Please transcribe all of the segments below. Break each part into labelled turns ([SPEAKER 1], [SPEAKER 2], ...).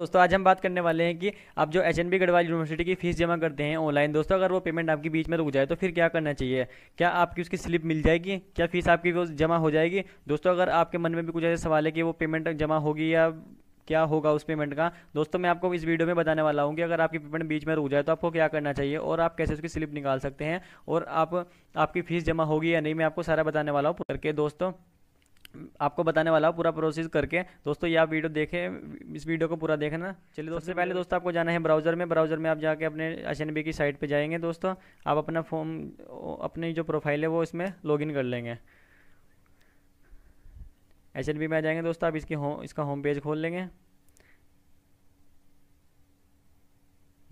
[SPEAKER 1] दोस्तों आज हम बात करने वाले हैं कि आप जो H N B Garhwal university की फीस जमा करते हैं ऑनलाइन दोस्तों अगर वो पेमेंट आपकी बीच में रुक जाए तो फिर क्या करना चाहिए क्या आपकी उसकी स्लिप मिल जाएगी क्या फीस आपकी जमा हो जाएगी दोस्तों अगर आपके मन में भी कुछ ऐसे सवाल है कि वो पेमेंट जमा होगी या क्या होगा उस पेमेंट का दोस्तों मैं आपको इस वीडियो में बताने वाला हूँ कि अगर आपकी पेमेंट बीच में रुक जाए तो आपको क्या करना चाहिए और आप कैसे उसकी स्लिप निकाल सकते हैं और आप आपकी फ़ीस जमा होगी या नहीं मैं आपको सारा बताने वाला हूँ करके दोस्तों आपको बताने वाला हूँ पूरा प्रोसेस करके दोस्तों ये आप वीडियो देखें इस वीडियो को पूरा देखना चलिए दोस्तों पहले दोस्तों आपको जाना है ब्राउज़र में ब्राउज़र में आप जाके अपने एच की साइट पे जाएंगे दोस्तों आप अपना फॉर्म अपनी जो प्रोफाइल है वो इसमें लॉगिन कर लेंगे एच में आ जाएंगे दोस्तों आप इसकी हो इसका होम पेज खोल लेंगे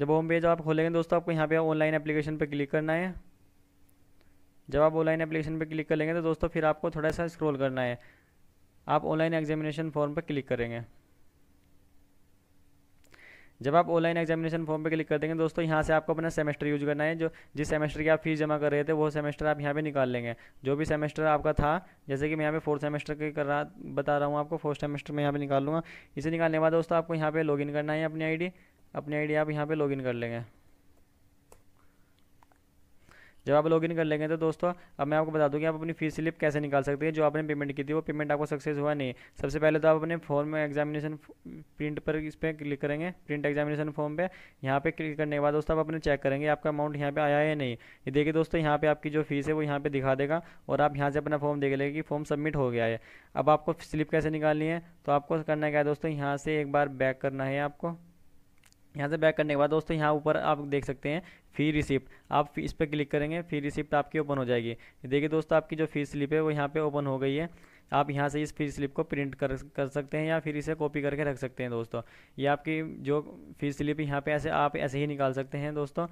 [SPEAKER 1] जब होम पेज आप खोलेंगे दोस्तों आपको यहाँ पर ऑनलाइन एप्लीकेशन पर क्लिक करना है जब आप ऑनलाइन एप्लीकेशन पर क्लिक कर लेंगे तो दोस्तों फिर आपको थोड़ा सा स्क्रॉल करना है आप ऑनलाइन एग्जामिनेशन फॉर्म पर क्लिक करेंगे जब आप ऑनलाइन एग्जामिनेशन फॉर्म पे क्लिक कर देंगे दोस्तों यहाँ से आपको अपना सेमेस्टर यूज करना है जो जिस सेमेस्टर की आप फीस जमा कर रहे थे वो सेमेस्टर आप यहाँ पे निकाल लेंगे जो भी सेमेस्टर आपका था जैसे कि मैं यहाँ पे फोर्थ सेमेस्टर के कर रहा बता रहा हूँ आपको फोर्थ सेमेस्टर में यहाँ पर निकाल लूँगा इसे निकालने के बाद दोस्तों आपको यहाँ पर लॉग करना है अपनी आई अपनी आई आप यहाँ पर लॉग कर लेंगे जब आप लॉगिन कर लेंगे तो दोस्तों अब मैं आपको बता दूं कि आप अपनी फीस स्लिप कैसे निकाल सकते हैं जो आपने पेमेंट की थी वो पेमेंट आपको सक्सेस हुआ नहीं सबसे पहले तो आप अपने फॉर्म में एग्जामिनेशन प्रिंट पर इस पर क्लिक करेंगे प्रिंट एग्जामिनेशन फॉर्म पर यहाँ पर क्लिक करने के बाद दोस्तों आप अपने चेक करेंगे आपका अमाउंट यहाँ पर आया है नहीं ये देखिए दोस्तों यहाँ पर आपकी जो फीस है वो यहाँ पर दिखा देगा और आप यहाँ से अपना फॉर्म देख लेंगे कि फॉर्म सबमिट हो गया है अब आपको स्लिप कैसे निकालनी है तो आपको करना क्या है दोस्तों यहाँ से एक बार बैक करना है आपको यहाँ से बैक करने के बाद दोस्तों यहाँ ऊपर आप देख सकते हैं फी रिसिप्ट आप इस पर क्लिक करेंगे फी रिसिप्ट आपकी ओपन हो जाएगी देखिए दोस्तों आपकी जो फी स्लिप है वो यहाँ पे ओपन हो गई है आप यहाँ से इस फी स्लिप को प्रिंट कर कर सकते हैं या फिर इसे कॉपी करके रख सकते हैं दोस्तों ये आपकी जो फी स्लिप यहाँ पे ऐसे आप ऐसे ही निकाल सकते हैं दोस्तों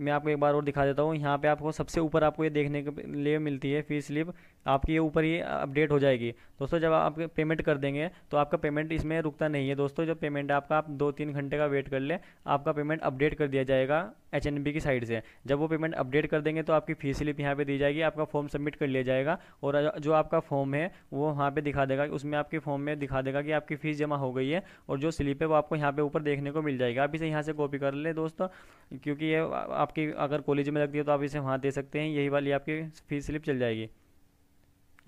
[SPEAKER 1] मैं आपको एक बार और दिखा देता हूँ यहाँ पे आपको सबसे ऊपर आपको ये देखने के लिए मिलती है फी स्लिप आपकी ये ऊपर ये अपडेट हो जाएगी दोस्तों जब आप पेमेंट कर देंगे तो आपका पेमेंट इसमें रुकता नहीं है दोस्तों जो पेमेंट है आपका आप दो तीन घंटे का वेट कर ले आपका पेमेंट अपडेट कर दिया जाएगा एच की साइड से जब वो पेमेंट अपडेट कर देंगे तो आपकी फीस स्लिप यहाँ पे दी जाएगी आपका फॉर्म सबमिट कर लिया जाएगा और जो आपका फॉर्म है वो वहाँ पर दिखा देगा उसमें आपके फॉर्म में दिखा देगा कि आपकी फ़ीस जमा हो गई है और जो स्लिप है वो आपको यहाँ पर ऊपर देखने को मिल जाएगा आप इसे यहाँ से कॉपी कर लें दोस्तों क्योंकि ये आपकी अगर कॉलेज में लगती है तो आप इसे वहाँ दे सकते हैं यही वाली आपकी फ़ीस स्लिप चल जाएगी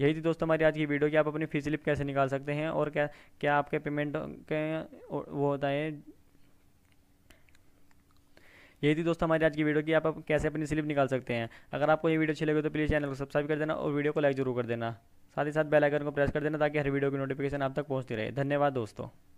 [SPEAKER 1] यही थी दोस्तों हमारी आज की वीडियो कि आप अपनी फी स्लिप कैसे निकाल सकते हैं और क्या क्या आपके पेमेंट के वो होता है यही थी दोस्तों हमारी आज की वीडियो कि आप, कैसे अपनी स्लिप निकाल सकते हैं अगर आपको ये वीडियो अच्छी लगे तो प्लीज़ चैनल को सब्सक्राइब कर देना और वीडियो को लाइक जरूर कर देना साथ ही साथ बेल आइकन को प्रेस कर देना ताकि हर वीडियो की नोटिफिकेशन आप तक पहुँचती रहे धन्यवाद दोस्तों